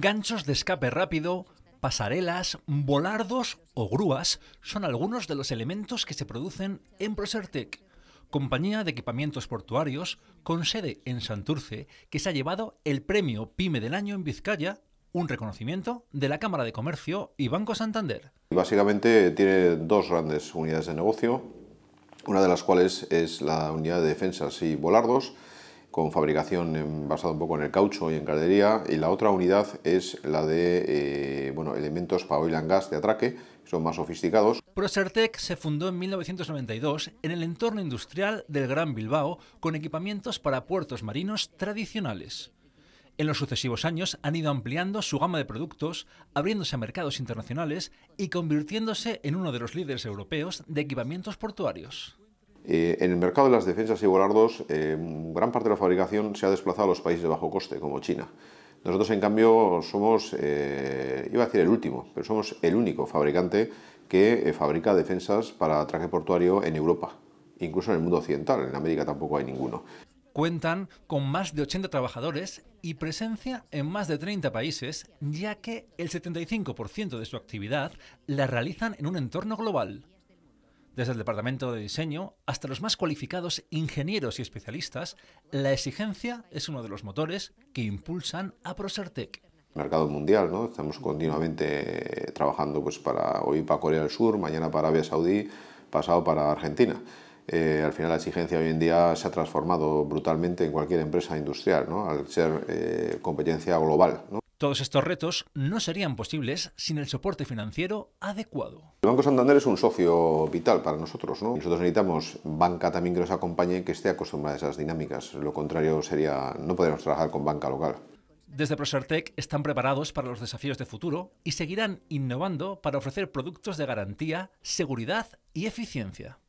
Ganchos de escape rápido, pasarelas, volardos o grúas son algunos de los elementos que se producen en Prosertec, compañía de equipamientos portuarios con sede en Santurce, que se ha llevado el premio PYME del año en Vizcaya, un reconocimiento de la Cámara de Comercio y Banco Santander. Básicamente tiene dos grandes unidades de negocio, una de las cuales es la unidad de defensas y volardos, con fabricación basada un poco en el caucho y en caldería. Y la otra unidad es la de eh, bueno, elementos para oil and gas de atraque, que son más sofisticados. Prosertec se fundó en 1992 en el entorno industrial del Gran Bilbao con equipamientos para puertos marinos tradicionales. En los sucesivos años han ido ampliando su gama de productos, abriéndose a mercados internacionales y convirtiéndose en uno de los líderes europeos de equipamientos portuarios. Eh, en el mercado de las defensas y volardos, eh, gran parte de la fabricación se ha desplazado a los países de bajo coste, como China. Nosotros, en cambio, somos, eh, iba a decir el último, pero somos el único fabricante que fabrica defensas para traje portuario en Europa, incluso en el mundo occidental, en América tampoco hay ninguno. Cuentan con más de 80 trabajadores y presencia en más de 30 países, ya que el 75% de su actividad la realizan en un entorno global. Desde el departamento de diseño hasta los más cualificados ingenieros y especialistas, la exigencia es uno de los motores que impulsan a Prosertec. Mercado mundial, ¿no? Estamos continuamente trabajando pues, para hoy para Corea del Sur, mañana para Arabia Saudí, pasado para Argentina. Eh, al final la exigencia hoy en día se ha transformado brutalmente en cualquier empresa industrial, ¿no? al ser eh, competencia global. Todos estos retos no serían posibles sin el soporte financiero adecuado. El Banco Santander es un socio vital para nosotros. Nosotros necesitamos banca también que nos acompañe, y que esté acostumbrada a esas dinámicas. Lo contrario sería no podemos trabajar con banca local. Desde ProSertec están preparados para los desafíos de futuro y seguirán innovando para ofrecer productos de garantía, seguridad y eficiencia.